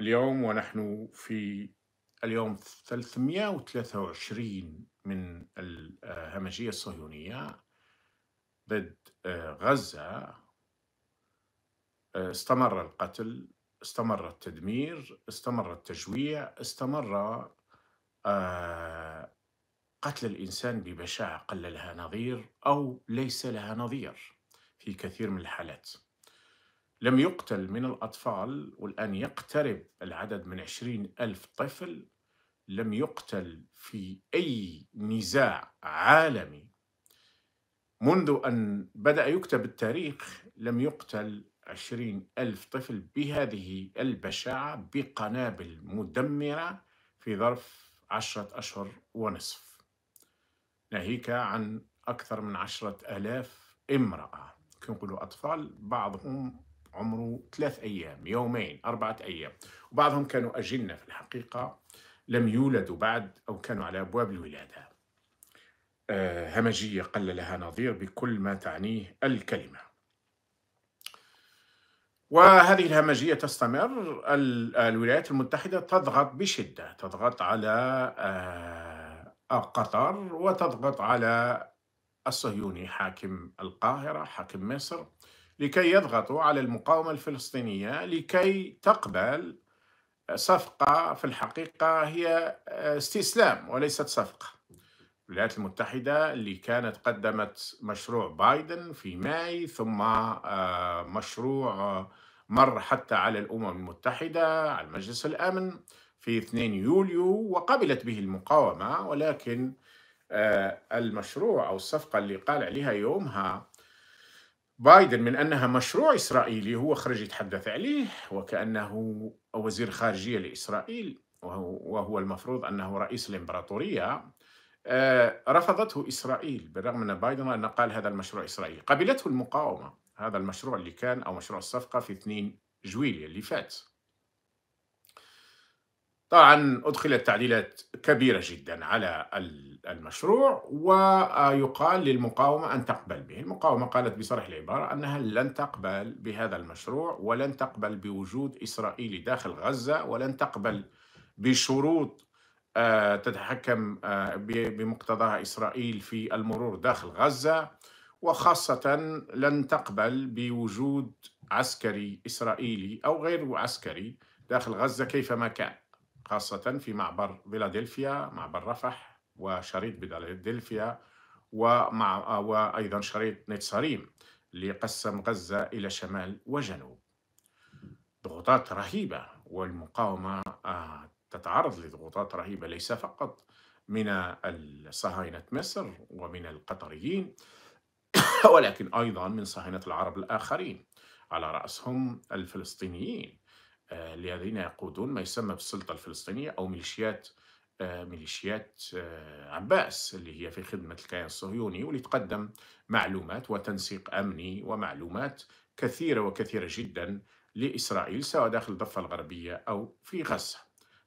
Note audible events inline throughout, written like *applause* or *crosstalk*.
اليوم ونحن في اليوم 323 من الهمجية الصهيونية ضد آه، غزة آه، استمر القتل استمر التدمير استمر التجويع استمر آه، قتل الإنسان ببشاعة قل لها نظير أو ليس لها نظير في كثير من الحالات لم يقتل من الأطفال والآن يقترب العدد من عشرين ألف طفل لم يقتل في أي نزاع عالمي منذ أن بدأ يكتب التاريخ لم يقتل عشرين ألف طفل بهذه البشاعة بقنابل مدمرة في ظرف عشرة أشهر ونصف ناهيك عن أكثر من عشرة ألاف امرأة كنقولوا أطفال بعضهم عمره ثلاث أيام يومين أربعة أيام وبعضهم كانوا أجنة في الحقيقة لم يولدوا بعد أو كانوا على أبواب الولادة آه، همجية قل لها نظير بكل ما تعنيه الكلمة وهذه الهمجية تستمر الولايات المتحدة تضغط بشدة تضغط على آه، قطر وتضغط على الصهيوني حاكم القاهرة حاكم مصر لكي يضغطوا على المقاومة الفلسطينية لكي تقبل صفقة في الحقيقة هي آه، استسلام وليست صفقة الولايات المتحدة اللي كانت قدمت مشروع بايدن في ماي ثم آه، مشروع آه، مر حتى على الأمم المتحدة على مجلس الأمن في 2 يوليو وقبلت به المقاومة ولكن المشروع أو الصفقة اللي قال عليها يومها بايدن من أنها مشروع إسرائيلي هو خرج يتحدث عليه وكأنه وزير خارجية لإسرائيل وهو المفروض أنه رئيس الإمبراطورية آه، رفضته إسرائيل بالرغم أن بايدن أنه قال هذا المشروع إسرائيلي قبلته المقاومة هذا المشروع اللي كان أو مشروع الصفقة في 2 جويلية اللي فات طبعا أدخلت تعديلات كبيرة جدا على المشروع ويقال للمقاومة أن تقبل به المقاومة قالت بصرح العبارة أنها لن تقبل بهذا المشروع ولن تقبل بوجود إسرائيلي داخل غزة ولن تقبل بشروط آه، تتحكم آه، بمقتضاها إسرائيل في المرور داخل غزة وخاصة لن تقبل بوجود عسكري إسرائيلي أو غير عسكري داخل غزة كيفما كان خاصة في معبر فيلادلفيا معبر رفح وشريط فيلادلفيا ومع وأيضا شريط نتساريم اللي قسم غزة إلى شمال وجنوب ضغوطات رهيبة والمقاومة آه، تتعرض لضغوطات رهيبة ليس فقط من صهاينة مصر ومن القطريين *coughs* ولكن أيضا من صهاينة العرب الآخرين على رأسهم الفلسطينيين الذين آه، يقودون ما يسمى بالسلطة الفلسطينية أو ميليشيات آه، ميليشيات آه، عباس اللي هي في خدمة الكيان الصهيوني واللي تقدم معلومات وتنسيق أمني ومعلومات كثيرة وكثيرة جدا لإسرائيل سواء داخل الضفة الغربية أو في غزة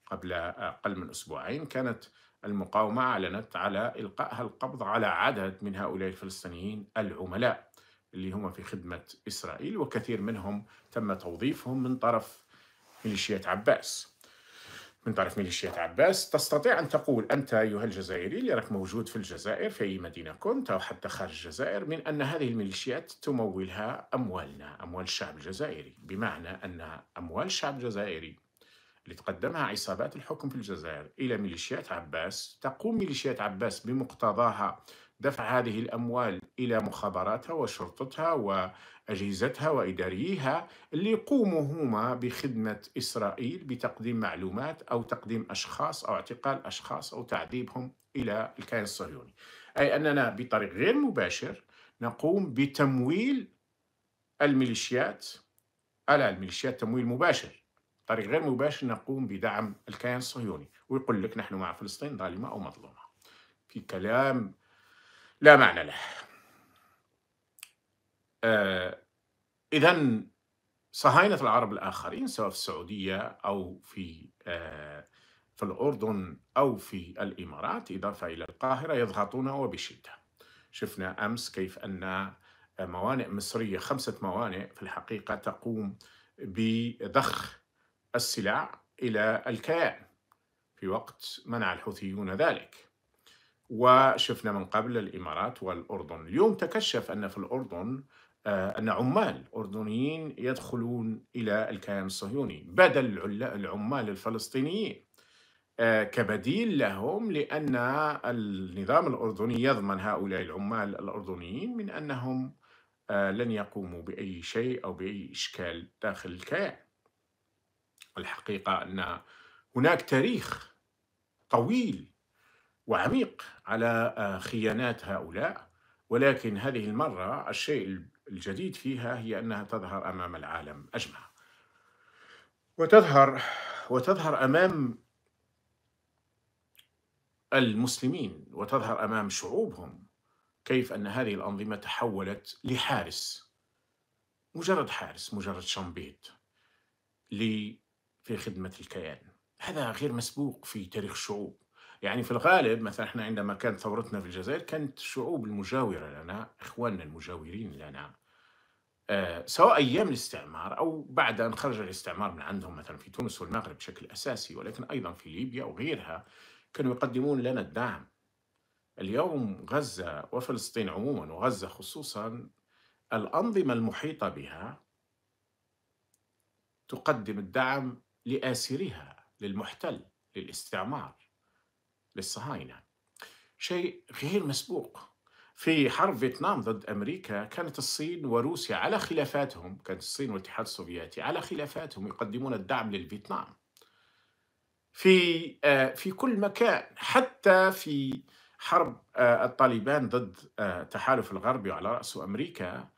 قبل أقل من أسبوعين كانت المقاومة أعلنت على إلقائها القبض على عدد من هؤلاء الفلسطينيين العملاء اللي هم في خدمة إسرائيل وكثير منهم تم توظيفهم من طرف ميليشيات عباس من طرف ميليشيات عباس تستطيع أن تقول أنت أيها الجزائري اللي راك موجود في الجزائر في أي مدينة كنت أو حتى خارج الجزائر من أن هذه الميليشيات تمولها أموالنا أموال الشعب الجزائري بمعنى أن أموال الشعب الجزائري اللي تقدمها عصابات الحكم في الجزائر إلى ميليشيات عباس تقوم ميليشيات عباس بمقتضاها دفع هذه الأموال إلى مخابراتها وشرطتها وأجهزتها وإداريها اللي يقوموا هما بخدمة إسرائيل بتقديم معلومات أو تقديم أشخاص أو اعتقال أشخاص أو تعذيبهم إلى الكيان الصهيوني أي أننا بطريق غير مباشر نقوم بتمويل الميليشيات ألا الميليشيات تمويل مباشر طريق غير مباشر نقوم بدعم الكيان الصهيوني ويقول لك نحن مع فلسطين ظالمة أو مظلومة في كلام لا معنى له آه إذا صهاينة العرب الآخرين سواء في السعودية أو في آه في الأردن أو في الإمارات إضافة إلى القاهرة يضغطون وبشدة شفنا أمس كيف أن موانئ مصرية خمسة موانئ في الحقيقة تقوم بضخ السلع إلى الكيان في وقت منع الحوثيون ذلك وشفنا من قبل الإمارات والأردن اليوم تكشف أن في الأردن آه، أن عمال أردنيين يدخلون إلى الكيان الصهيوني بدل العمال الفلسطينيين آه، كبديل لهم لأن النظام الأردني يضمن هؤلاء العمال الأردنيين من أنهم آه، لن يقوموا بأي شيء أو بأي إشكال داخل الكيان الحقيقة أن هناك تاريخ طويل وعميق على آه، خيانات هؤلاء ولكن هذه المرة الشيء الجديد فيها هي أنها تظهر أمام العالم أجمع وتظهر وتظهر أمام المسلمين وتظهر أمام شعوبهم كيف أن هذه الأنظمة تحولت لحارس مجرد حارس مجرد شنبيط في خدمة الكيان هذا غير مسبوق في تاريخ الشعوب يعني في الغالب مثلا احنا عندما كانت ثورتنا في الجزائر كانت الشعوب المجاورة لنا إخواننا المجاورين لنا آه سواء أيام الاستعمار أو بعد أن خرج الاستعمار من عندهم مثلا في تونس والمغرب بشكل أساسي ولكن أيضا في ليبيا وغيرها كانوا يقدمون لنا الدعم اليوم غزة وفلسطين عموما وغزة خصوصا الأنظمة المحيطة بها تقدم الدعم لآسرها للمحتل للاستعمار للصهاينة شيء غير مسبوق في حرب فيتنام ضد أمريكا كانت الصين وروسيا على خلافاتهم كانت الصين والاتحاد السوفيتي على خلافاتهم يقدمون الدعم للفيتنام في آه، في كل مكان حتى في حرب آه، الطالبان ضد التحالف آه، الغربي وعلى رأسه أمريكا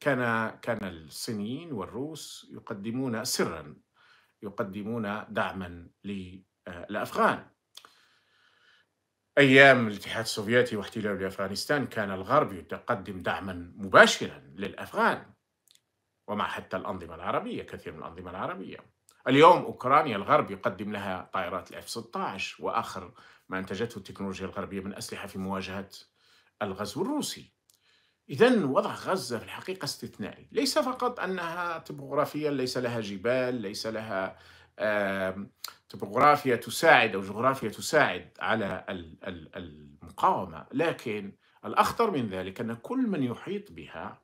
كان كان الصينيين والروس يقدمون سرا يقدمون دعما آه، الأفغان أيام الاتحاد السوفيتي واحتلاله لأفغانستان كان الغرب يتقدم دعما مباشرا للأفغان ومع حتى الأنظمة العربية كثير من الأنظمة العربية اليوم أوكرانيا الغرب يقدم لها طائرات الاف 16 وآخر ما أنتجته التكنولوجيا الغربية من أسلحة في مواجهة الغزو الروسي إذا وضع غزة في الحقيقة استثنائي ليس فقط أنها طبوغرافيا ليس لها جبال ليس لها توبوغرافيا تساعد أو جغرافيا تساعد على المقاومة لكن الأخطر من ذلك أن كل من يحيط بها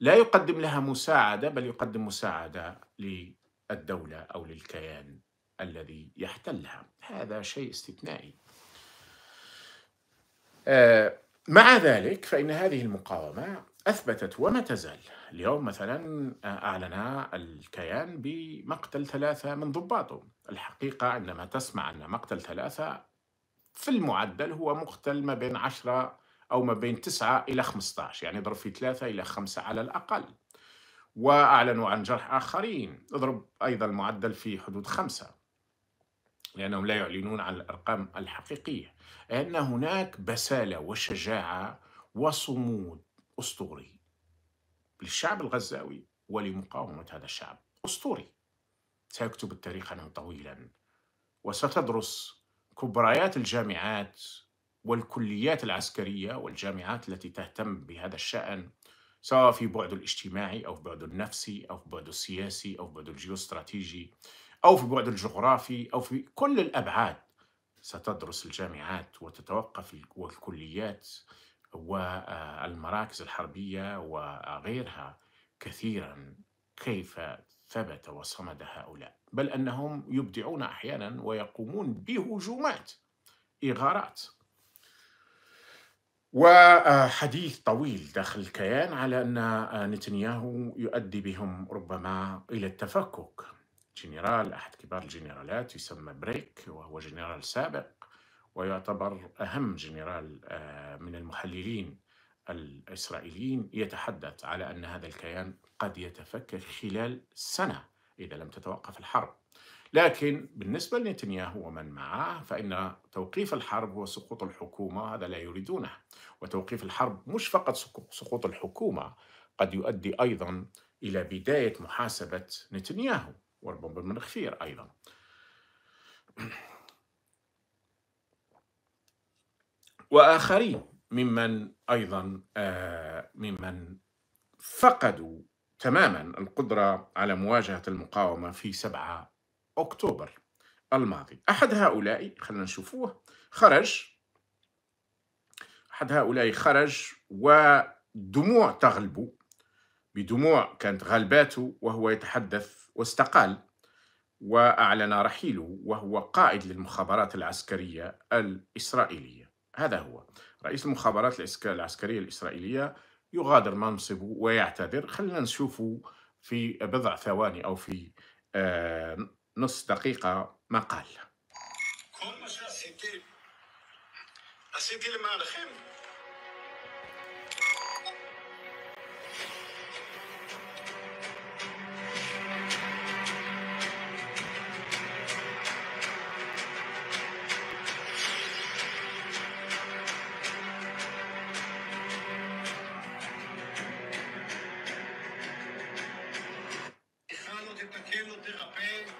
لا يقدم لها مساعدة بل يقدم مساعدة للدولة أو للكيان الذي يحتلها هذا شيء استثنائي آه، مع ذلك فإن هذه المقاومة أثبتت وما تزال اليوم مثلا آه، أعلن الكيان بمقتل ثلاثة من ضباطه الحقيقة عندما تسمع أن مقتل ثلاثة في المعدل هو مقتل ما بين عشرة أو ما بين تسعة إلى 15 يعني اضرب في ثلاثة إلى خمسة على الأقل وأعلنوا عن جرح آخرين اضرب أيضا المعدل في حدود خمسة لأنهم لا يعلنون عن الأرقام الحقيقية أن هناك بسالة وشجاعة وصمود أسطوري للشعب الغزاوي ولمقاومة هذا الشعب أسطوري سيكتب التاريخ عنه طويلا وستدرس كبريات الجامعات والكليات العسكرية والجامعات التي تهتم بهذا الشأن سواء في بعد الاجتماعي أو في بعد النفسي أو في بعد السياسي أو في بعد الجيوستراتيجي أو في بعد الجغرافي أو في كل الأبعاد ستدرس الجامعات وتتوقف والكليات والمراكز الحربية وغيرها كثيرا كيف ثبت وصمد هؤلاء بل أنهم يبدعون أحيانا ويقومون بهجومات إغارات وحديث طويل داخل الكيان على أن نتنياهو يؤدي بهم ربما إلى التفكك جنرال أحد كبار الجنرالات يسمى بريك وهو جنرال سابق ويعتبر أهم جنرال آه، من المحللين الإسرائيليين يتحدث على أن هذا الكيان قد يتفكك خلال سنة إذا لم تتوقف الحرب لكن بالنسبة لنتنياهو ومن معه فإن توقيف الحرب هو سقوط الحكومة هذا لا يريدونه وتوقيف الحرب مش فقط سقوط الحكومة قد يؤدي أيضا إلى بداية محاسبة نتنياهو وربما المنخفير أيضا واخرين ممن ايضا آه، ممن فقدوا تماما القدره على مواجهه المقاومه في 7 اكتوبر الماضي احد هؤلاء خلينا نشوفوه خرج احد هؤلاء خرج ودموع تغلبه بدموع كانت غلباته وهو يتحدث واستقال واعلن رحيله وهو قائد للمخابرات العسكريه الاسرائيليه هذا هو رئيس المخابرات العسكرية الإسرائيلية يغادر منصبه ويعتذر خلينا نشوفه في بضع ثواني أو في آه، نص دقيقة ما قال كل ما חלקנו תרפא,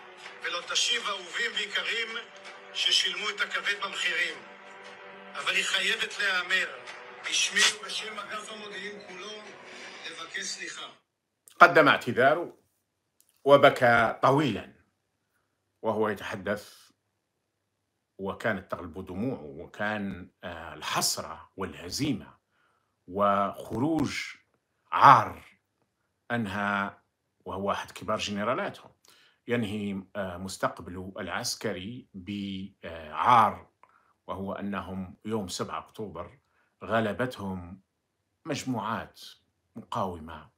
ולא תשיב אהובים ויקרים ששילמו את הכבד במחירים. אבל היא חייבת להיאמר, בשמי ובשם אגף המודיעין כולו, לבקש סליחה. قدم اعتذاره وبكى طويلا وهو يتحدث وكانت تغلب دموعه وكان الحسرة والهزيمة وخروج عار أنها وهو أحد كبار جنرالاتهم ينهي آه، مستقبله العسكري بعار وهو أنهم يوم 7 أكتوبر غلبتهم مجموعات مقاومة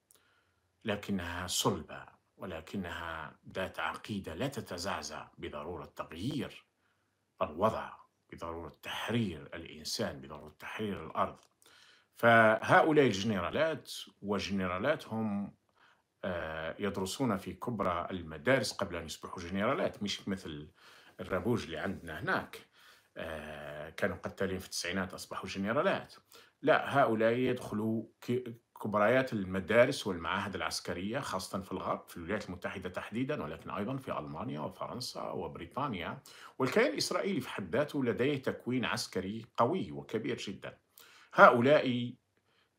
لكنها صلبة ولكنها ذات عقيدة لا تتزعزع بضرورة تغيير الوضع بضرورة تحرير الإنسان بضرورة تحرير الأرض فهؤلاء الجنرالات وجنرالاتهم آه، يدرسون في كبرى المدارس قبل أن يصبحوا جنرالات مش مثل الرابوج اللي عندنا هناك آه، كانوا قتالين في التسعينات أصبحوا جنرالات لا هؤلاء يدخلوا كبريات المدارس والمعاهد العسكرية خاصة في الغرب في الولايات المتحدة تحديدا ولكن أيضا في ألمانيا وفرنسا وبريطانيا والكيان الإسرائيلي في حد ذاته لديه تكوين عسكري قوي وكبير جدا هؤلاء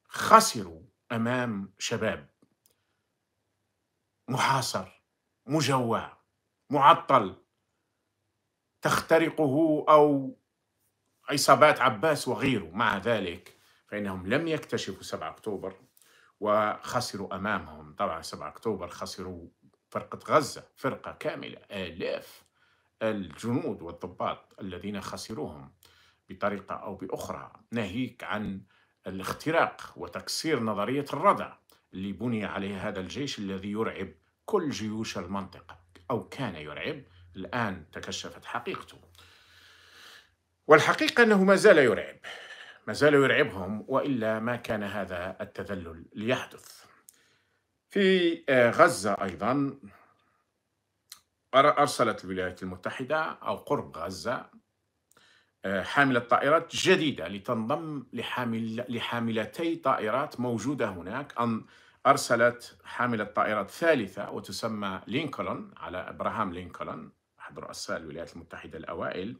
خسروا أمام شباب محاصر مجوع معطل تخترقه او عصابات عباس وغيره مع ذلك فانهم لم يكتشفوا 7 اكتوبر وخسروا امامهم طبعا 7 اكتوبر خسروا فرقه غزه فرقه كامله الاف الجنود والضباط الذين خسروهم بطريقه او باخرى ناهيك عن الاختراق وتكسير نظريه الردع اللي بني عليه هذا الجيش الذي يرعب كل جيوش المنطقة أو كان يرعب الآن تكشفت حقيقته والحقيقة أنه ما زال يرعب ما زال يرعبهم وإلا ما كان هذا التذلل ليحدث في آه، غزة أيضا أرسلت الولايات المتحدة أو قرب غزة آه، حاملة طائرات جديدة لتنضم لحامل لحاملتي طائرات موجودة هناك أرسلت حاملة طائرة ثالثة وتسمى لينكولن على إبراهام لينكولن أحد رؤساء الولايات المتحدة الأوائل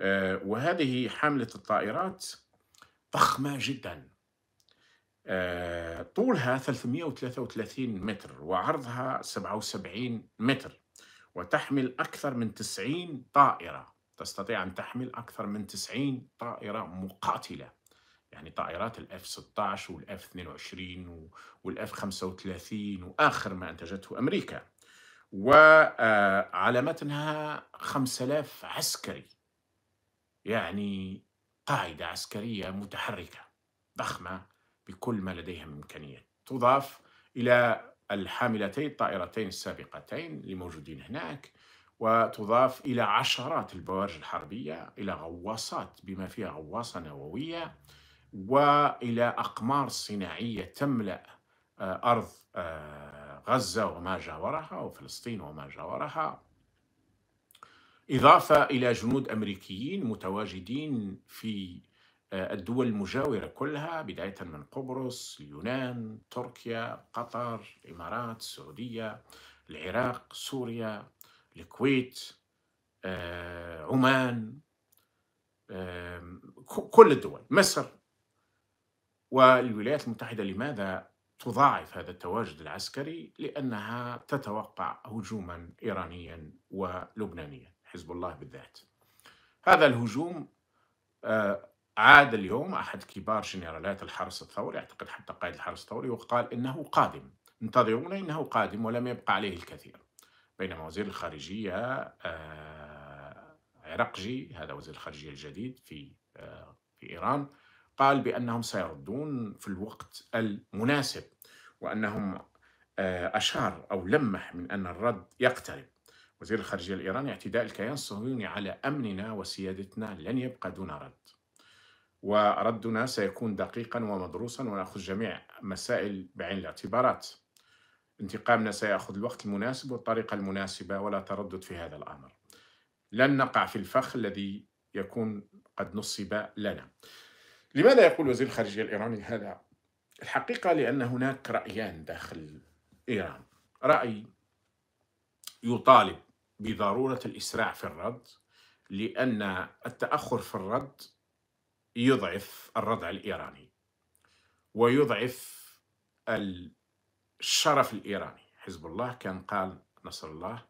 آه، وهذه حاملة الطائرات ضخمة جدا آه، طولها 333 متر وعرضها 77 متر وتحمل أكثر من 90 طائرة تستطيع أن تحمل أكثر من 90 طائرة مقاتلة يعني طائرات الاف 16 والاف 22 والاف 35 واخر ما انتجته امريكا وعلى متنها 5000 عسكري يعني قاعده عسكريه متحركه ضخمه بكل ما لديها من امكانيات تضاف الى الحاملتين الطائرتين السابقتين الموجودين هناك وتضاف إلى عشرات البوارج الحربية إلى غواصات بما فيها غواصة نووية والى اقمار صناعيه تملا آه، ارض آه، غزه وما جاورها وفلسطين وما جاورها اضافه الى جنود امريكيين متواجدين في آه، الدول المجاوره كلها بدايه من قبرص، اليونان، تركيا، قطر، الامارات، السعوديه، العراق، سوريا، الكويت، عمان، كل الدول مصر والولايات المتحدة لماذا تضاعف هذا التواجد العسكري؟ لأنها تتوقع هجوما إيرانيا ولبنانيا حزب الله بالذات هذا الهجوم آه، عاد اليوم أحد كبار جنرالات الحرس الثوري أعتقد حتى قائد الحرس الثوري وقال إنه قادم انتظرونا إنه قادم ولم يبقى عليه الكثير بينما وزير الخارجية آه، عرقجي هذا وزير الخارجية الجديد في آه، في إيران قال بأنهم سيردون في الوقت المناسب وأنهم آه، أشار أو لمح من أن الرد يقترب وزير الخارجية الإيراني اعتداء الكيان الصهيوني على أمننا وسيادتنا لن يبقى دون رد وردنا سيكون دقيقا ومدروسا ونأخذ جميع مسائل بعين الاعتبارات انتقامنا سيأخذ الوقت المناسب والطريقة المناسبة ولا تردد في هذا الأمر لن نقع في الفخ الذي يكون قد نصب لنا لماذا يقول وزير الخارجية الإيراني هذا؟ الحقيقة لأن هناك رأيان داخل إيران رأي يطالب بضرورة الإسراع في الرد لأن التأخر في الرد يضعف الردع الإيراني ويضعف الشرف الإيراني حزب الله كان قال نصر الله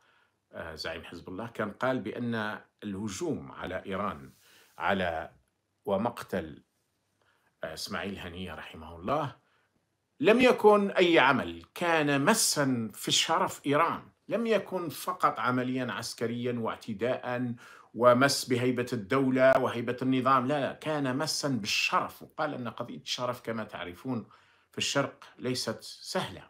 آه، زعيم حزب الله كان قال بأن الهجوم على إيران على ومقتل اسماعيل هنيه رحمه الله لم يكن اي عمل كان مسا في الشرف ايران لم يكن فقط عمليا عسكريا واعتداء ومس بهيبه الدوله وهيبه النظام لا كان مسا بالشرف وقال ان قضيه الشرف كما تعرفون في الشرق ليست سهله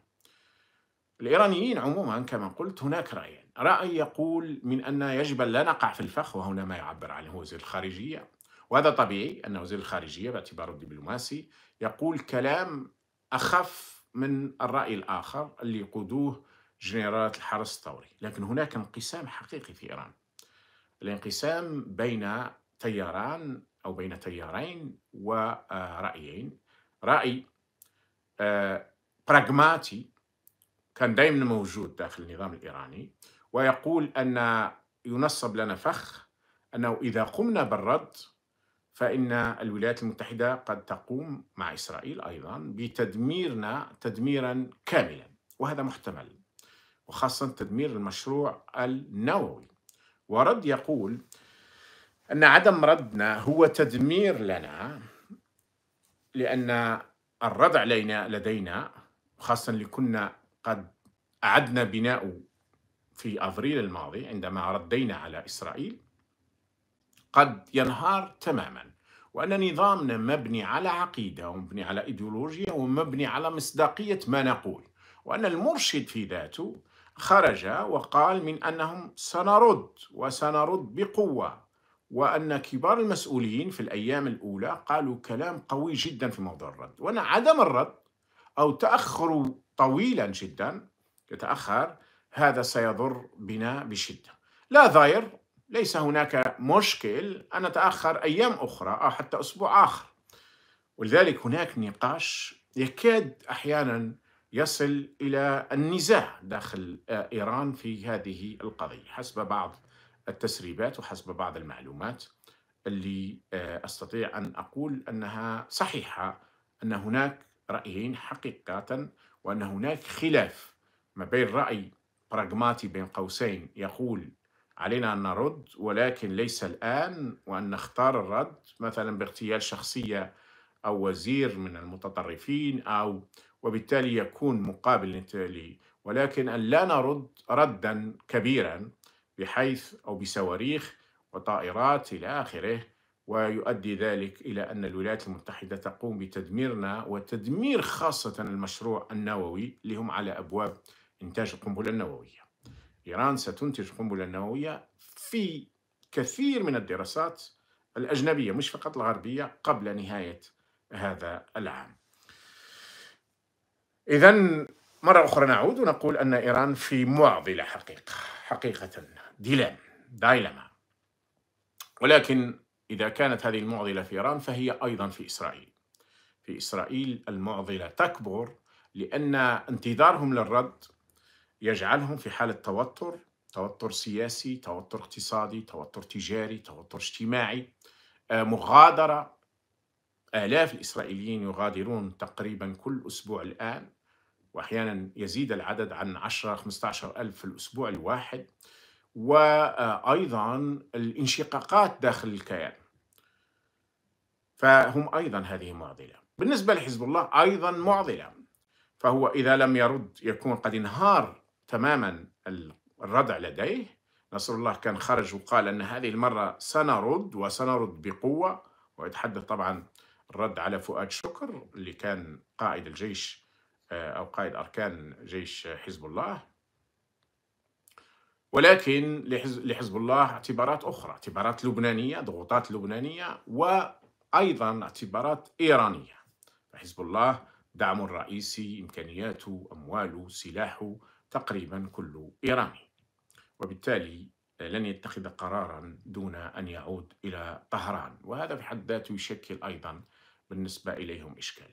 الإيرانيين عموما كما قلت هناك رأيان رأي يقول من أن يجب أن لا نقع في الفخ وهنا ما يعبر عنه وزير الخارجية وهذا طبيعي أن وزير الخارجية باعتباره دبلوماسي يقول كلام أخف من الرأي الآخر اللي يقودوه جنرالات الحرس الثوري لكن هناك انقسام حقيقي في إيران الانقسام بين تياران أو بين تيارين ورأيين رأي براغماتي آه، كان دائما موجود داخل النظام الإيراني ويقول أن ينصب لنا فخ أنه إذا قمنا بالرد فإن الولايات المتحدة قد تقوم مع إسرائيل أيضا بتدميرنا تدميرا كاملا وهذا محتمل وخاصة تدمير المشروع النووي ورد يقول أن عدم ردنا هو تدمير لنا لأن الرد علينا لدينا خاصة اللي كنا قد أعدنا بناءه في أفريل الماضي عندما ردينا على إسرائيل قد ينهار تماما وأن نظامنا مبني على عقيدة ومبني على إيديولوجيا ومبني على مصداقية ما نقول وأن المرشد في ذاته خرج وقال من أنهم سنرد وسنرد بقوة وأن كبار المسؤولين في الأيام الأولى قالوا كلام قوي جدا في موضوع الرد وأن عدم الرد أو تأخر طويلا جدا يتأخر هذا سيضر بنا بشدة لا ظاير ليس هناك مشكل أن أتأخر أيام أخرى أو حتى أسبوع آخر ولذلك هناك نقاش يكاد أحيانا يصل إلى النزاع داخل آه، إيران في هذه القضية حسب بعض التسريبات وحسب بعض المعلومات اللي آه، أستطيع أن أقول أنها صحيحة أن هناك رأيين حقيقة وأن هناك خلاف ما بين رأي براغماتي بين قوسين يقول علينا أن نرد ولكن ليس الآن وأن نختار الرد مثلا باغتيال شخصية أو وزير من المتطرفين أو وبالتالي يكون مقابل لي ولكن أن لا نرد ردا كبيرا بحيث أو بصواريخ وطائرات إلى آخره ويؤدي ذلك إلى أن الولايات المتحدة تقوم بتدميرنا وتدمير خاصة المشروع النووي اللي هم على أبواب إنتاج القنبلة النووية إيران ستنتج قنبلة نووية في كثير من الدراسات الأجنبية مش فقط الغربية قبل نهاية هذا العام إذا مرة أخرى نعود ونقول أن إيران في معضلة حقيقة حقيقة ديلام دايلما ولكن إذا كانت هذه المعضلة في إيران فهي أيضا في إسرائيل في إسرائيل المعضلة تكبر لأن انتظارهم للرد يجعلهم في حالة توتر توتر سياسي توتر اقتصادي توتر تجاري توتر اجتماعي آه، مغادرة آلاف الإسرائيليين يغادرون تقريبا كل أسبوع الآن وأحيانا يزيد العدد عن 10 15 ألف في الأسبوع الواحد وأيضا الانشقاقات داخل الكيان فهم أيضا هذه معضلة بالنسبة لحزب الله أيضا معضلة فهو إذا لم يرد يكون قد انهار تماما الردع لديه نصر الله كان خرج وقال أن هذه المرة سنرد وسنرد بقوة ويتحدث طبعا الرد على فؤاد شكر اللي كان قائد الجيش آه، أو قائد أركان جيش حزب الله ولكن لحزب الله اعتبارات أخرى اعتبارات لبنانية ضغوطات لبنانية وأيضا اعتبارات إيرانية حزب الله دعم الرئيسي إمكانياته أمواله سلاحه تقريبا كل إيراني وبالتالي آه، لن يتخذ قرارا دون أن يعود إلى طهران وهذا في حد ذاته يشكل أيضا بالنسبة إليهم إشكال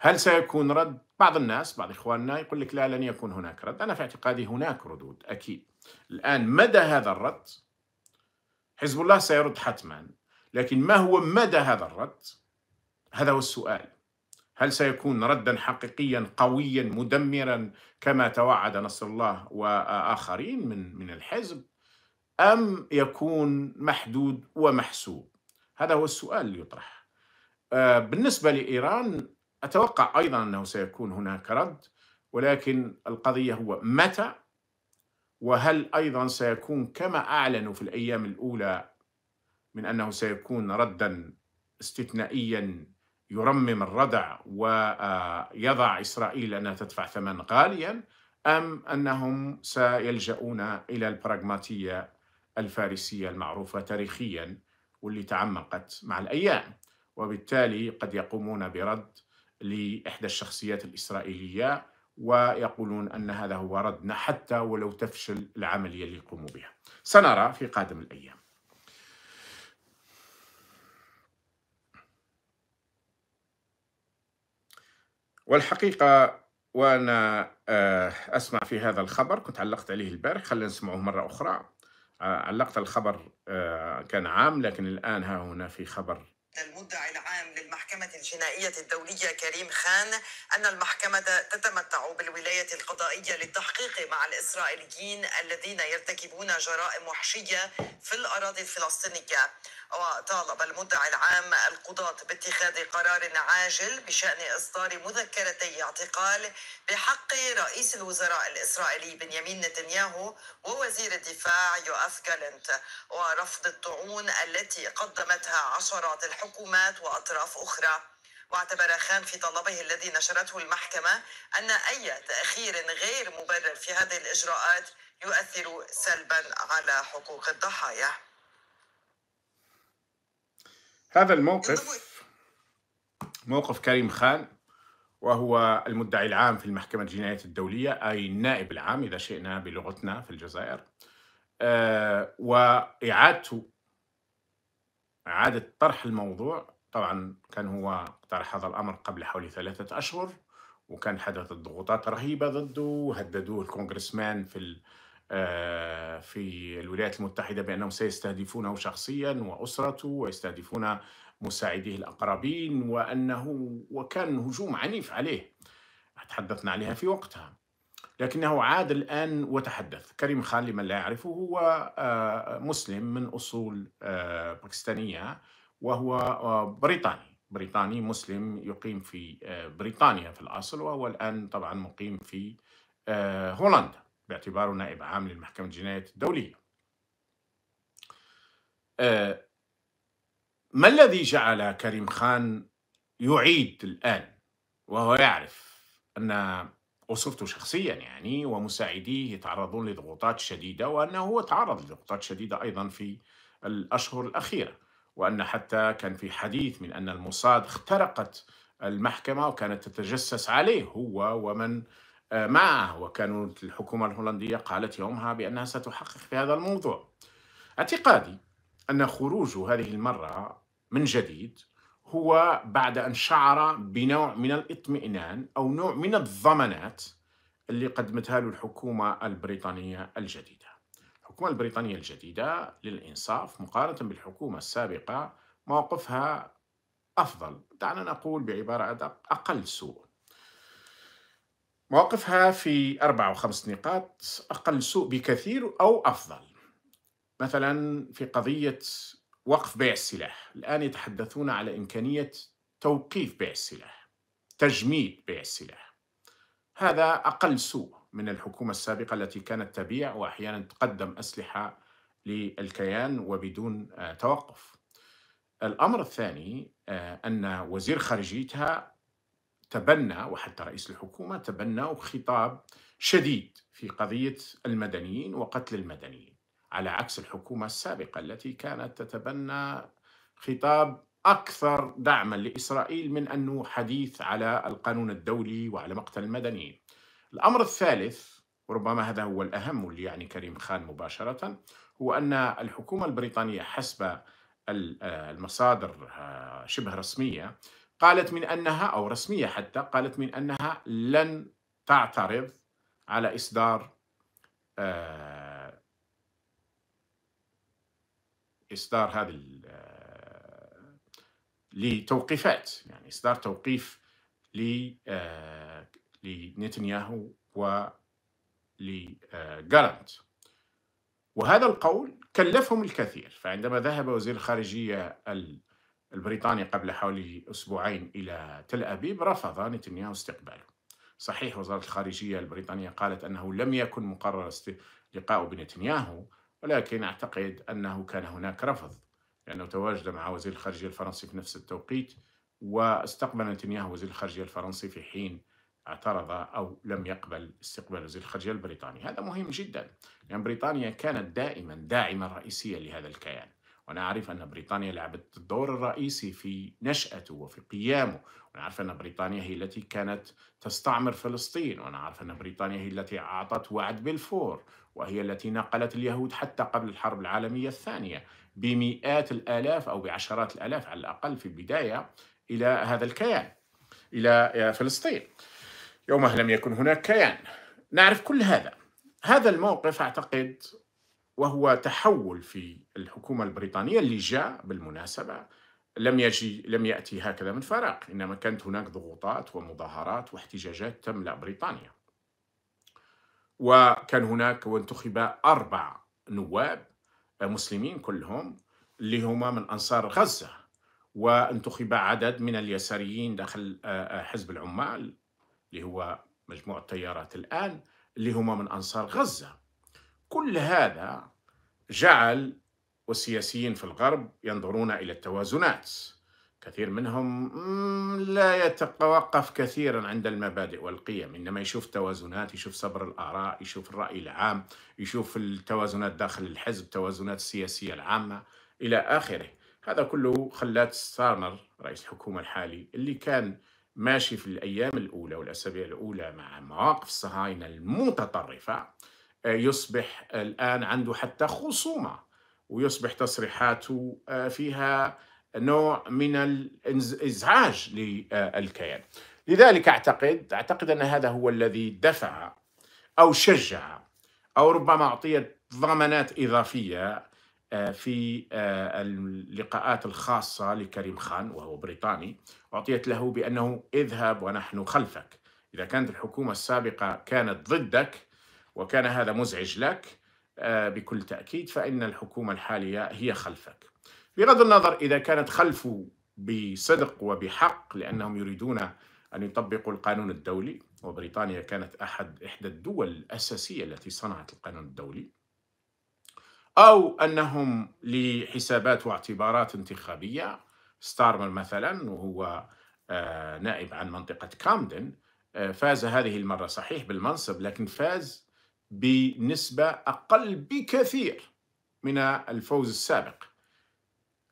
هل سيكون رد؟ بعض الناس بعض إخواننا يقول لك لا لن يكون هناك رد أنا في اعتقادي هناك ردود أكيد الآن مدى هذا الرد حزب الله سيرد حتما لكن ما هو مدى هذا الرد؟ هذا هو السؤال هل سيكون ردا حقيقيا قويا مدمرا كما توعد نصر الله واخرين من من الحزب ام يكون محدود ومحسوب؟ هذا هو السؤال اللي يطرح. آه، بالنسبه لايران اتوقع ايضا انه سيكون هناك رد ولكن القضيه هو متى وهل ايضا سيكون كما اعلنوا في الايام الاولى من انه سيكون ردا استثنائيا يرمم الردع ويضع آه، إسرائيل أنها تدفع ثمنا غاليا أم أنهم سيلجؤون إلى البراغماتية الفارسية المعروفة تاريخيا واللي تعمقت مع الأيام وبالتالي قد يقومون برد لإحدى الشخصيات الإسرائيلية ويقولون أن هذا هو ردنا حتى ولو تفشل العملية اللي يقوموا بها سنرى في قادم الأيام والحقيقة وأنا آه، أسمع في هذا الخبر كنت علقت عليه البارح خلينا نسمعه مرة أخرى آه، علقت الخبر آه، كان عام لكن الآن ها هنا في خبر المدعي العام للمحكمة الجنائية الدولية كريم خان أن المحكمة تتمتع بالولاية القضائية للتحقيق مع الإسرائيليين الذين يرتكبون جرائم وحشية في الأراضي الفلسطينية وطالب المدعي العام القضاة باتخاذ قرار عاجل بشأن إصدار مذكرتي اعتقال بحق رئيس الوزراء الإسرائيلي بنيامين نتنياهو ووزير الدفاع يؤف جالنت ورفض الطعون التي قدمتها عشرات الحكومات وأطراف أخرى واعتبر خان في طلبه الذي نشرته المحكمة أن أي تأخير غير مبرر في هذه الإجراءات يؤثر سلبا على حقوق الضحايا هذا الموقف موقف كريم خان وهو المدعي العام في المحكمة الجنائية الدولية أي النائب العام إذا شئنا بلغتنا في الجزائر آه، وإعادته إعادة طرح الموضوع طبعا كان هو طرح هذا الأمر قبل حوالي ثلاثة أشهر وكان حدثت ضغوطات رهيبة ضده وهددوه الكونغرسمان في آه، في الولايات المتحدة بأنهم سيستهدفونه شخصيا وأسرته ويستهدفون مساعديه الأقربين وأنه وكان هجوم عنيف عليه تحدثنا عليها في وقتها لكنه عاد الآن وتحدث كريم خان لمن لا يعرفه هو آه، مسلم من أصول آه، باكستانية وهو بريطاني بريطاني مسلم يقيم في بريطانيا في الأصل وهو الآن طبعا مقيم في هولندا باعتباره نائب عام للمحكمة الجنائية الدولية آه، ما الذي جعل كريم خان يعيد الآن وهو يعرف أن وصفته شخصيا يعني ومساعديه يتعرضون لضغوطات شديدة وأنه هو تعرض لضغوطات شديدة أيضا في الأشهر الأخيرة وأن حتى كان في حديث من أن المصاد اخترقت المحكمة وكانت تتجسس عليه هو ومن آه، معه وكانت الحكومة الهولندية قالت يومها بأنها ستحقق في هذا الموضوع اعتقادي أن خروج هذه المرة من جديد هو بعد أن شعر بنوع من الإطمئنان أو نوع من الضمانات اللي قدمتها له الحكومة البريطانية الجديدة الحكومة البريطانية الجديدة للإنصاف مقارنة بالحكومة السابقة موقفها أفضل دعنا نقول بعبارة أقل سوء مواقفها في أربع أو خمس نقاط أقل سوء بكثير أو أفضل مثلا في قضية وقف بيع السلاح الآن يتحدثون على إمكانية توقيف بيع السلاح تجميد بيع السلاح هذا أقل سوء من الحكومة السابقة التي كانت تبيع وأحيانا تقدم أسلحة للكيان وبدون آه، توقف الأمر الثاني آه، أن وزير خارجيتها تبنى وحتى رئيس الحكومة تبنوا خطاب شديد في قضية المدنيين وقتل المدنيين على عكس الحكومة السابقة التي كانت تتبنى خطاب أكثر دعما لإسرائيل من أنه حديث على القانون الدولي وعلى مقتل المدنيين الأمر الثالث وربما هذا هو الأهم واللي يعني كريم خان مباشرة هو أن الحكومة البريطانية حسب آه، المصادر آه، شبه رسمية قالت من أنها أو رسمية حتى قالت من أنها لن تعترض على إصدار آه، إصدار هذه آه، لتوقيفات يعني إصدار توقيف آه، لنتنياهو ولجالانت وهذا القول كلفهم الكثير فعندما ذهب وزير الخارجية البريطاني قبل حوالي أسبوعين إلى تل أبيب رفض نتنياهو استقباله صحيح وزارة الخارجية البريطانية قالت أنه لم يكن مقرر لقاء بنتنياهو ولكن أعتقد أنه كان هناك رفض لأنه تواجد مع وزير الخارجية الفرنسي في نفس التوقيت واستقبل نتنياهو وزير الخارجية الفرنسي في حين اعترض أو لم يقبل استقبال وزير الخارجية البريطاني هذا مهم جدا لأن بريطانيا كانت دائما داعما رئيسيا لهذا الكيان وأنا اعرف أن بريطانيا لعبت الدور الرئيسي في نشأته وفي قيامه وأنا اعرف أن بريطانيا هي التي كانت تستعمر فلسطين وأنا اعرف أن بريطانيا هي التي أعطت وعد بلفور وهي التي نقلت اليهود حتى قبل الحرب العالمية الثانية بمئات الآلاف أو بعشرات الآلاف على الأقل في البداية إلى هذا الكيان إلى فلسطين يومها لم يكن هناك كيان نعرف كل هذا هذا الموقف أعتقد وهو تحول في الحكومة البريطانية اللي جاء بالمناسبة لم يجي لم يأتي هكذا من فراغ إنما كانت هناك ضغوطات ومظاهرات واحتجاجات تملأ بريطانيا وكان هناك وانتخب أربع نواب آه، مسلمين كلهم اللي هما من أنصار غزة وانتخب عدد من اليساريين داخل آه، آه، حزب العمال اللي هو مجموعة تيارات الآن اللي هما من أنصار غزة كل هذا جعل والسياسيين في الغرب ينظرون إلى التوازنات كثير منهم لا يتوقف كثيرا عند المبادئ والقيم إنما يشوف توازنات يشوف صبر الآراء يشوف الرأي العام يشوف التوازنات داخل الحزب توازنات السياسية العامة إلى آخره هذا كله خلات سارنر رئيس الحكومة الحالي اللي كان ماشي في الأيام الأولى والأسابيع الأولى مع مواقف الصهاينة المتطرفة يصبح الآن عنده حتى خصومة ويصبح تصريحاته آه، فيها نوع من الازعاج للكيان لذلك اعتقد اعتقد ان هذا هو الذي دفع او شجع او ربما اعطيت ضمانات اضافيه آه، في آه، اللقاءات الخاصه لكريم خان وهو بريطاني اعطيت له بانه اذهب ونحن خلفك اذا كانت الحكومه السابقه كانت ضدك وكان هذا مزعج لك آه، بكل تأكيد فإن الحكومة الحالية هي خلفك بغض النظر إذا كانت خلفه بصدق وبحق لأنهم يريدون أن يطبقوا القانون الدولي وبريطانيا كانت أحد إحدى الدول الأساسية التي صنعت القانون الدولي أو أنهم لحسابات واعتبارات انتخابية ستارمر مثلا وهو آه، نائب عن منطقة كامدن آه، فاز هذه المرة صحيح بالمنصب لكن فاز بنسبة أقل بكثير من الفوز السابق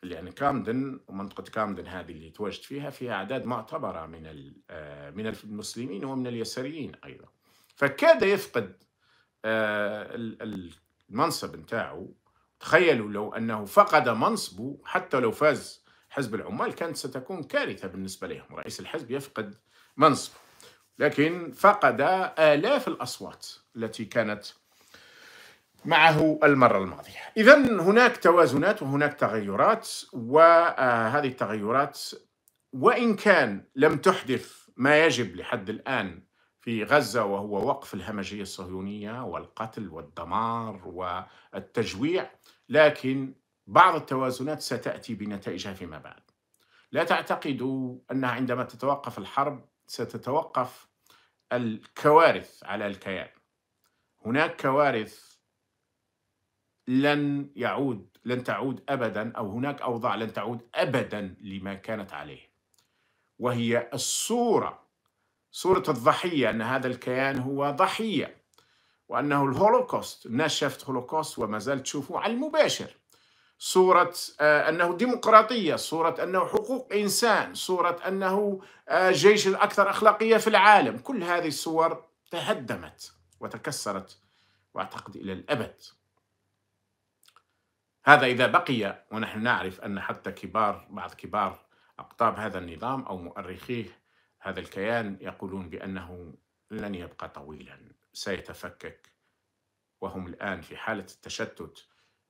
لأن كامدن ومنطقة كامدن هذه اللي تواجد فيها فيها أعداد معتبرة من آه، من المسلمين ومن اليساريين أيضا فكاد يفقد آه، المنصب نتاعو تخيلوا لو أنه فقد منصبه حتى لو فاز حزب العمال كانت ستكون كارثة بالنسبة لهم رئيس الحزب يفقد منصبه لكن فقد آلاف الأصوات التي كانت معه المرة الماضية إذا هناك توازنات وهناك تغيرات وهذه التغيرات وإن كان لم تحدث ما يجب لحد الآن في غزة وهو وقف الهمجية الصهيونية والقتل والدمار والتجويع لكن بعض التوازنات ستأتي بنتائجها فيما بعد لا تعتقدوا أنها عندما تتوقف الحرب ستتوقف الكوارث على الكيان هناك كوارث لن يعود لن تعود ابدا او هناك اوضاع لن تعود ابدا لما كانت عليه وهي الصوره صوره الضحيه ان هذا الكيان هو ضحيه وانه الهولوكوست الناس شافت هولوكوست وما زالت تشوفه على المباشر صورة آه، أنه ديمقراطية صورة أنه حقوق إنسان صورة أنه آه، جيش الأكثر أخلاقية في العالم كل هذه الصور تهدمت وتكسرت وأعتقد إلى الأبد هذا إذا بقي ونحن نعرف أن حتى كبار بعض كبار أقطاب هذا النظام أو مؤرخيه هذا الكيان يقولون بأنه لن يبقى طويلا سيتفكك وهم الآن في حالة التشتت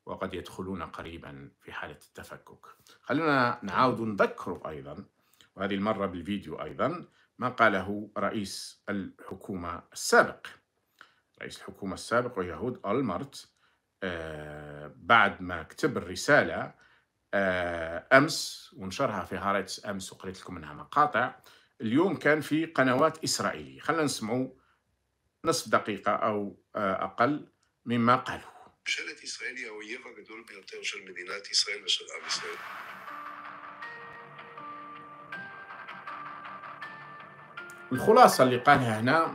وقد يدخلون قريبا في حالة التفكك خلونا طيب. نعاود نذكر أيضا وهذه المرة بالفيديو أيضا ما قاله رئيس الحكومة السابق رئيس الحكومة السابق ويهود ألمرت آه بعد ما كتب الرسالة آه أمس ونشرها في هارتس أمس وقريت لكم منها مقاطع اليوم كان في قنوات إسرائيلية خلينا نسمعوا نصف دقيقة أو آه أقل مما قالوا ממשלת ישראל היא האויב הגדול ביותר של מדינת ישראל ושל עם ישראל. الخلاصة اللي قالها هنا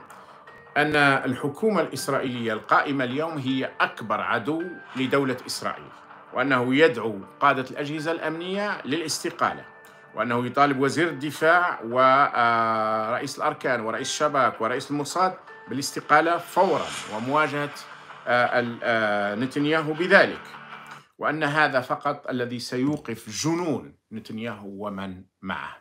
أن الحكومة الإسرائيلية القائمة اليوم هي أكبر عدو لدولة إسرائيل وأنه يدعو قادة الأجهزة الأمنية للاستقالة وأنه يطالب وزير الدفاع ورئيس آه، الأركان ورئيس الشباك ورئيس الموساد بالاستقالة فورا ومواجهة آه، آه، نتنياهو بذلك وأن هذا فقط الذي سيوقف جنون نتنياهو ومن معه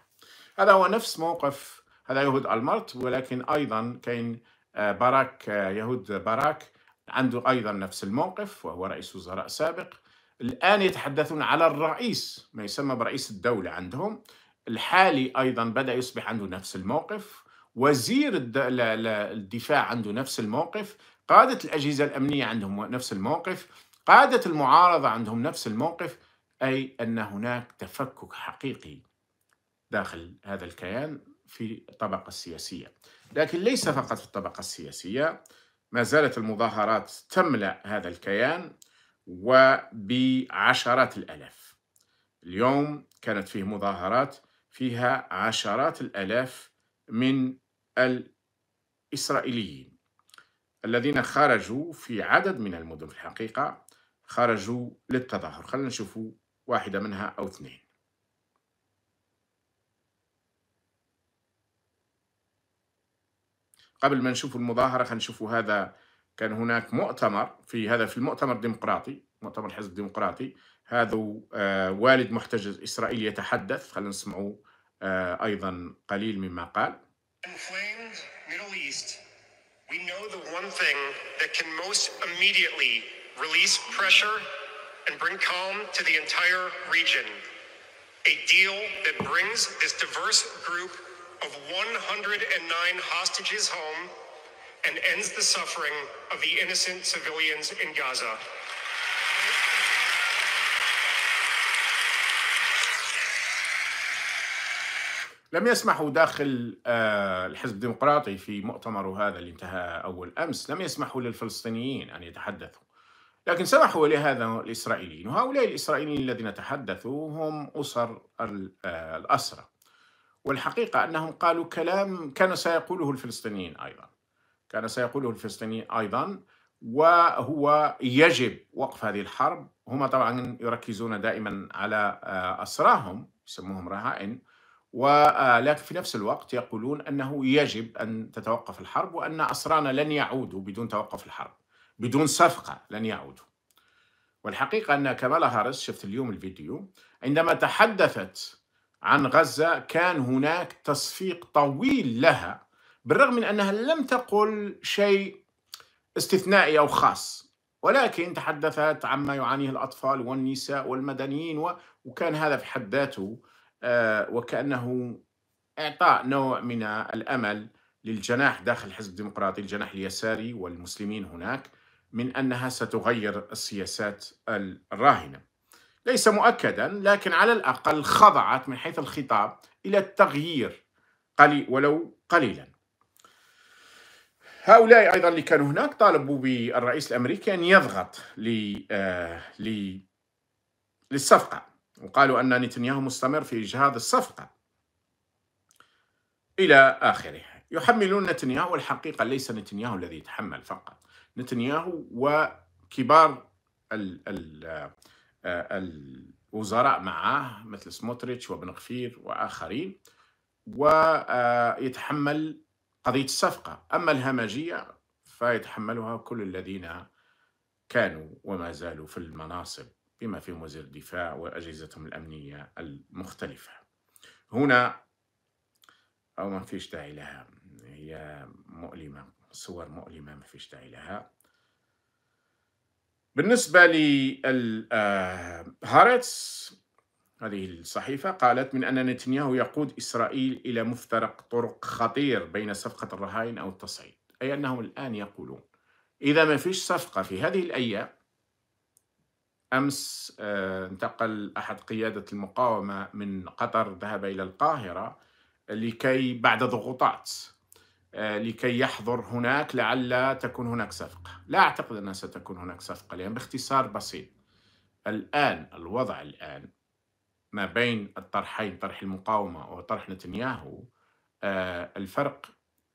هذا هو نفس موقف هذا يهود المرت ولكن أيضا كاين آه، باراك يهود باراك عنده أيضا نفس الموقف وهو رئيس وزراء سابق الآن يتحدثون على الرئيس ما يسمى برئيس الدولة عندهم الحالي أيضا بدأ يصبح عنده نفس الموقف وزير الدفاع عنده نفس الموقف قادة الأجهزة الأمنية عندهم نفس الموقف قادة المعارضة عندهم نفس الموقف أي أن هناك تفكك حقيقي داخل هذا الكيان في الطبقة السياسية لكن ليس فقط في الطبقة السياسية ما زالت المظاهرات تملأ هذا الكيان وبعشرات الألاف اليوم كانت فيه مظاهرات فيها عشرات الألاف من الإسرائيليين الذين خرجوا في عدد من المدن في الحقيقة خرجوا للتظاهر خلينا نشوفوا واحدة منها أو اثنين قبل ما نشوف المظاهرة خلينا نشوفوا هذا كان هناك مؤتمر في هذا في المؤتمر الديمقراطي مؤتمر الحزب الديمقراطي هذا آه، والد محتجز إسرائيلي يتحدث خلينا نسمعوا آه، أيضا قليل مما قال We know the one thing that can most immediately release pressure and bring calm to the entire region. A deal that brings this diverse group of 109 hostages home and ends the suffering of the innocent civilians in Gaza. لم يسمحوا داخل آه، الحزب الديمقراطي في مؤتمره هذا اللي انتهى أول أمس لم يسمحوا للفلسطينيين أن يتحدثوا لكن سمحوا لهذا الإسرائيليين وهؤلاء الإسرائيليين الذين تحدثوا هم أسر آه، الأسرة والحقيقة أنهم قالوا كلام كان سيقوله الفلسطينيين أيضا كان سيقوله الفلسطينيين أيضا وهو يجب وقف هذه الحرب هم طبعا يركزون دائما على آه، أسراهم يسموهم رهائن ولكن آه، في نفس الوقت يقولون أنه يجب أن تتوقف الحرب وأن أسرانا لن يعودوا بدون توقف الحرب بدون صفقة لن يعودوا والحقيقة أن كمالا هارس شفت اليوم الفيديو عندما تحدثت عن غزة كان هناك تصفيق طويل لها بالرغم من أنها لم تقل شيء استثنائي أو خاص ولكن تحدثت عما يعانيه الأطفال والنساء والمدنيين و... وكان هذا في حد ذاته آه، وكأنه إعطاء نوع من الأمل للجناح داخل الحزب الديمقراطي الجناح اليساري والمسلمين هناك من أنها ستغير السياسات الراهنة ليس مؤكدا لكن على الأقل خضعت من حيث الخطاب إلى التغيير قليل ولو قليلا هؤلاء أيضا اللي كانوا هناك طالبوا بالرئيس الأمريكي أن يضغط آه، للصفقة وقالوا أن نتنياهو مستمر في إجهاض الصفقة إلى آخره يحملون نتنياهو الحقيقة ليس نتنياهو الذي يتحمل فقط نتنياهو وكبار ال ال آه الوزراء معه مثل سموتريتش وبن غفير وآخرين ويتحمل آه قضية الصفقة أما الهمجية فيتحملها كل الذين كانوا وما زالوا في المناصب بما فيهم وزير الدفاع وأجهزتهم الأمنية المختلفة هنا أو ما فيش داعي لها هي مؤلمة صور مؤلمة ما فيش داعي لها بالنسبة لهارتس آه، هذه الصحيفة قالت من أن نتنياهو يقود إسرائيل إلى مفترق طرق خطير بين صفقة الرهائن أو التصعيد أي أنهم الآن يقولون إذا ما فيش صفقة في هذه الأيام أمس آه، انتقل أحد قيادة المقاومة من قطر ذهب إلى القاهرة آه، لكي بعد ضغوطات آه، لكي يحضر هناك لعل تكون هناك صفقة لا أعتقد أنها ستكون هناك صفقة لأن باختصار بسيط الآن الوضع الآن ما بين الطرحين طرح المقاومة وطرح نتنياهو الفرق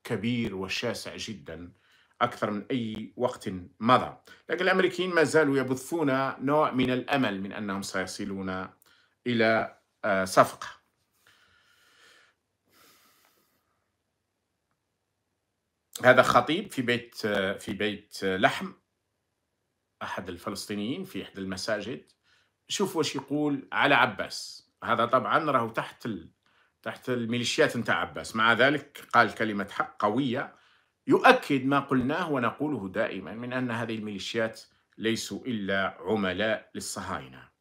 كبير وشاسع جدا أكثر من أي وقت مضى لكن الأمريكيين ما زالوا يبثون نوع من الأمل من أنهم سيصلون إلى آه، صفقة هذا خطيب في بيت آه، في بيت آه، لحم أحد الفلسطينيين في إحدى المساجد شوف واش يقول على عباس هذا طبعا راهو تحت تحت الميليشيات نتاع عباس مع ذلك قال كلمة حق قوية يؤكد ما قلناه ونقوله دائما من أن هذه الميليشيات ليسوا إلا عملاء للصهاينة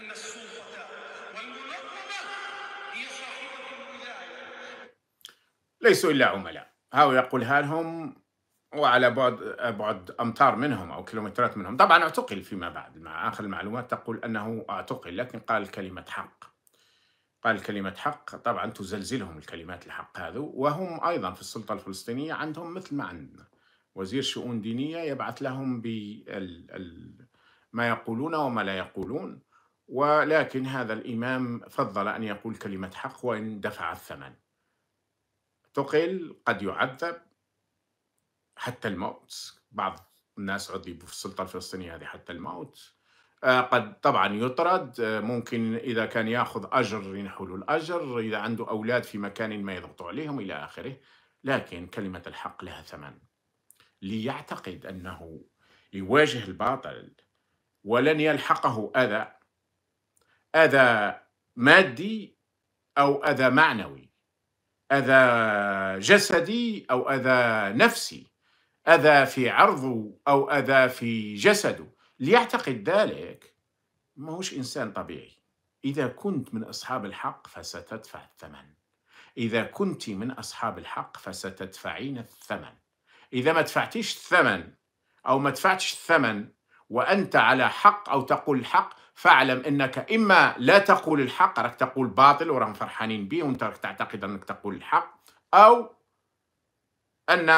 لأن السلطة والمنظمة هي صاحبة الولاية ليسوا إلا عملاء هاو يقولها لهم وعلى بعد بعد امتار منهم او كيلومترات منهم، طبعا اعتقل فيما بعد مع اخر المعلومات تقول انه اعتقل لكن قال كلمه حق. قال كلمه حق طبعا تزلزلهم الكلمات الحق هذو وهم ايضا في السلطه الفلسطينيه عندهم مثل ما عندنا وزير شؤون دينيه يبعث لهم بال ما يقولون وما لا يقولون ولكن هذا الإمام فضل أن يقول كلمة حق وإن دفع الثمن تقل قد يعذب حتى الموت بعض الناس عذبوا في السلطة الفلسطينية هذه حتى الموت آه، قد طبعا يطرد آه، ممكن إذا كان يأخذ أجر ينحوا له الأجر إذا عنده أولاد في مكان ما يضغط عليهم إلى آخره لكن كلمة الحق لها ثمن ليعتقد أنه يواجه الباطل ولن يلحقه أذى أذى مادي أو أذى معنوي أذى جسدي أو أذى نفسي أذى في عرضه أو أذى في جسده ليعتقد ذلك ما هوش إنسان طبيعي إذا كنت من أصحاب الحق فستدفع الثمن إذا كنت من أصحاب الحق فستدفعين الثمن إذا ما دفعتيش الثمن أو ما دفعتش الثمن وأنت على حق أو تقول الحق فاعلم أنك إما لا تقول الحق راك تقول باطل وراهم فرحانين به وأنت راك تعتقد أنك تقول الحق أو أن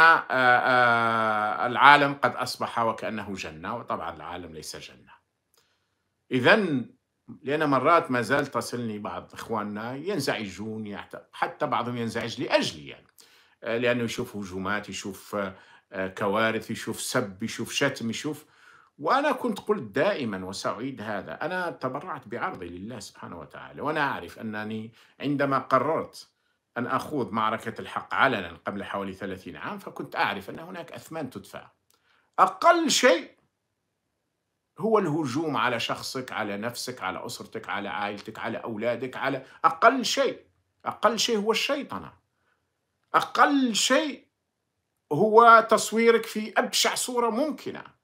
العالم قد أصبح وكأنه جنة وطبعا العالم ليس جنة إذا لأن مرات ما زال تصلني بعض إخواننا ينزعجون حتى بعضهم ينزعج لأجلي يعني لأنه يشوف هجومات يشوف كوارث يشوف سب يشوف شتم يشوف وأنا كنت قلت دائما وسأعيد هذا أنا تبرعت بعرضي لله سبحانه وتعالى وأنا أعرف أنني عندما قررت أن أخوض معركة الحق علنا قبل حوالي 30 عام فكنت أعرف أن هناك أثمان تدفع أقل شيء هو الهجوم على شخصك على نفسك على أسرتك على عائلتك على أولادك على أقل شيء أقل شيء هو الشيطنة أقل شيء هو تصويرك في أبشع صورة ممكنة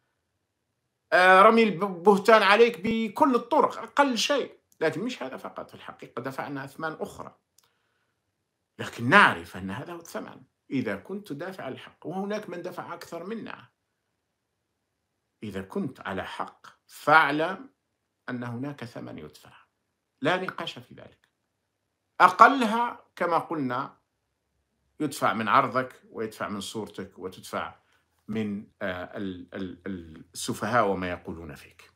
آه، رمي البهتان عليك بكل الطرق أقل شيء لكن مش هذا فقط في الحقيقة دفعنا أثمان أخرى لكن نعرف أن هذا هو الثمن إذا كنت تدافع الحق وهناك من دفع أكثر منا إذا كنت على حق فاعلم أن هناك ثمن يدفع لا نقاش في ذلك أقلها كما قلنا يدفع من عرضك ويدفع من صورتك وتدفع من آه، السفهاء وما يقولون فيك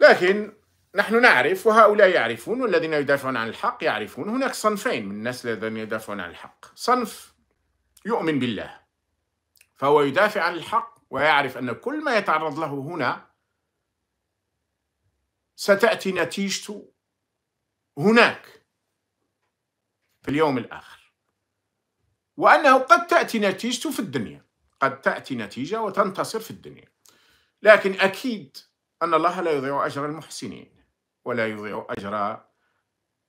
لكن نحن نعرف وهؤلاء يعرفون والذين يدافعون عن الحق يعرفون هناك صنفين من الناس الذين يدافعون عن الحق صنف يؤمن بالله فهو يدافع عن الحق ويعرف أن كل ما يتعرض له هنا ستأتي نتيجته هناك في اليوم الآخر وأنه قد تأتي نتيجته في الدنيا قد تأتي نتيجة وتنتصر في الدنيا لكن أكيد أن الله لا يضيع أجر المحسنين ولا يضيع أجر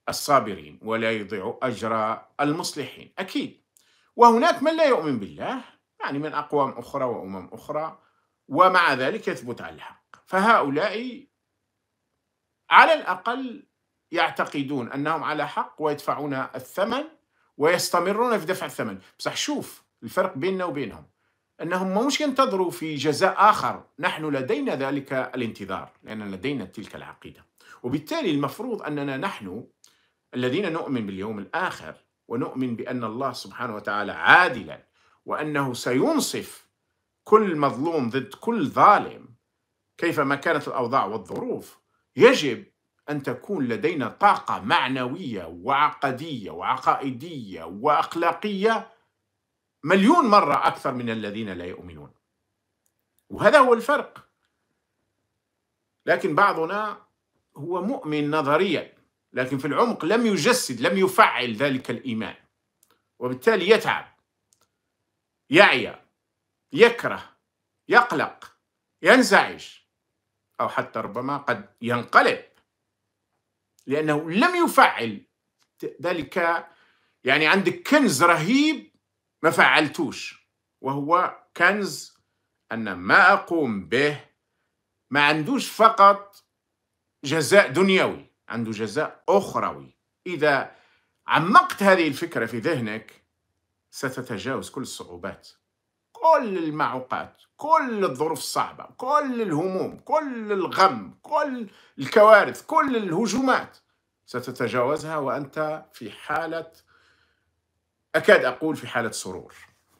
الصابرين ولا يضيع أجر المصلحين أكيد وهناك من لا يؤمن بالله يعني من أقوام أخرى وأمم أخرى ومع ذلك يثبت على الحق فهؤلاء على الأقل يعتقدون أنهم على حق ويدفعون الثمن ويستمرون في دفع الثمن بصح شوف الفرق بيننا وبينهم أنهم مش ينتظروا في جزاء آخر نحن لدينا ذلك الانتظار لأن لدينا تلك العقيدة وبالتالي المفروض أننا نحن الذين نؤمن باليوم الآخر ونؤمن بأن الله سبحانه وتعالى عادلا وأنه سينصف كل مظلوم ضد كل ظالم كيفما كانت الأوضاع والظروف يجب أن تكون لدينا طاقة معنوية وعقدية وعقائدية وأخلاقية مليون مرة أكثر من الذين لا يؤمنون وهذا هو الفرق لكن بعضنا هو مؤمن نظريا لكن في العمق لم يجسد لم يفعل ذلك الإيمان وبالتالي يتعب يعيا يكره يقلق ينزعج أو حتى ربما قد ينقلب لأنه لم يفعل ذلك يعني عندك كنز رهيب ما فعلتوش وهو كنز أن ما أقوم به ما عندوش فقط جزاء دنيوي عنده جزاء أخروي إذا عمقت هذه الفكرة في ذهنك ستتجاوز كل الصعوبات كل المعوقات كل الظروف الصعبة كل الهموم كل الغم كل الكوارث كل الهجومات ستتجاوزها وأنت في حالة أكاد أقول في حالة سرور